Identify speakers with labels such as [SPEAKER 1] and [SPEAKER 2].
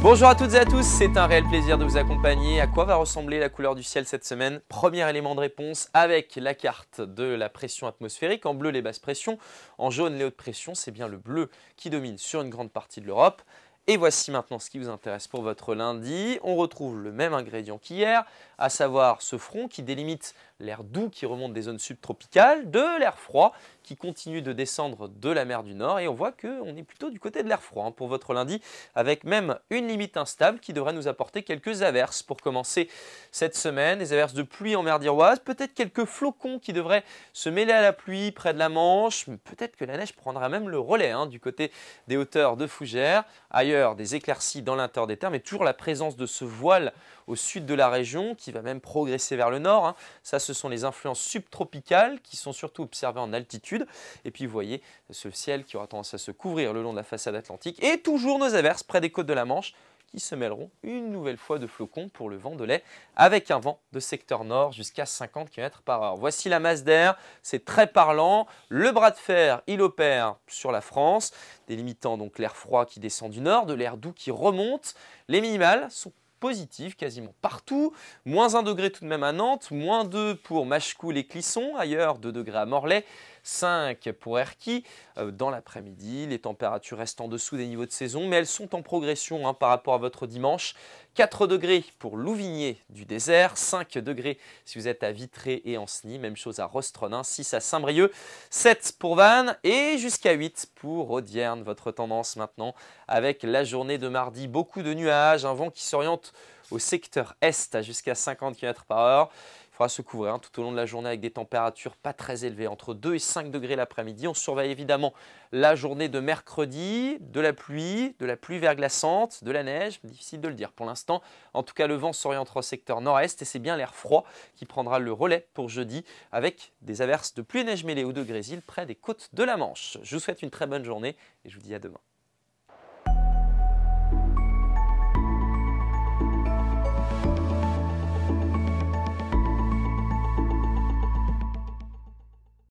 [SPEAKER 1] Bonjour à toutes et à tous, c'est un réel plaisir de vous accompagner. À quoi va ressembler la couleur du ciel cette semaine Premier élément de réponse avec la carte de la pression atmosphérique. En bleu, les basses pressions. En jaune, les hautes pressions. C'est bien le bleu qui domine sur une grande partie de l'Europe. Et voici maintenant ce qui vous intéresse pour votre lundi. On retrouve le même ingrédient qu'hier, à savoir ce front qui délimite l'air doux qui remonte des zones subtropicales, de l'air froid qui continue de descendre de la mer du Nord. Et on voit qu'on est plutôt du côté de l'air froid hein, pour votre lundi, avec même une limite instable qui devrait nous apporter quelques averses pour commencer cette semaine. Des averses de pluie en mer d'Iroise, peut-être quelques flocons qui devraient se mêler à la pluie près de la Manche. Peut-être que la neige prendra même le relais hein, du côté des hauteurs de Fougères. Ailleurs, des éclaircies dans l'intérieur des terres, mais toujours la présence de ce voile au sud de la région qui va même progresser vers le nord. Hein. Ça, ce sont les influences subtropicales qui sont surtout observées en altitude. Et puis, vous voyez ce ciel qui aura tendance à se couvrir le long de la façade atlantique et toujours nos averses près des côtes de la Manche qui se mêleront une nouvelle fois de flocons pour le vent de lait avec un vent de secteur nord jusqu'à 50 km par heure. Voici la masse d'air, c'est très parlant. Le bras de fer, il opère sur la France, délimitant donc l'air froid qui descend du nord, de l'air doux qui remonte. Les minimales sont Positif quasiment partout. Moins 1 degré tout de même à Nantes, moins 2 pour Machecoul et Clisson, ailleurs 2 degrés à Morlaix, 5 pour Erquy. Euh, dans l'après-midi, les températures restent en dessous des niveaux de saison, mais elles sont en progression hein, par rapport à votre dimanche. 4 degrés pour Louvigné du désert, 5 degrés si vous êtes à Vitré et Ancenis, même chose à Rostronin, 6 à Saint-Brieuc, 7 pour Vannes et jusqu'à 8 pour Audierne. Votre tendance maintenant avec la journée de mardi, beaucoup de nuages, un vent qui s'oriente au secteur est à jusqu'à 50 km par heure faudra se couvrir hein, tout au long de la journée avec des températures pas très élevées, entre 2 et 5 degrés l'après-midi. On surveille évidemment la journée de mercredi, de la pluie, de la pluie verglaçante, de la neige, difficile de le dire pour l'instant. En tout cas, le vent s'orientera au secteur nord-est et c'est bien l'air froid qui prendra le relais pour jeudi avec des averses de pluie et neige mêlées ou de grésil près des côtes de la Manche. Je vous souhaite une très bonne journée et je vous dis à demain.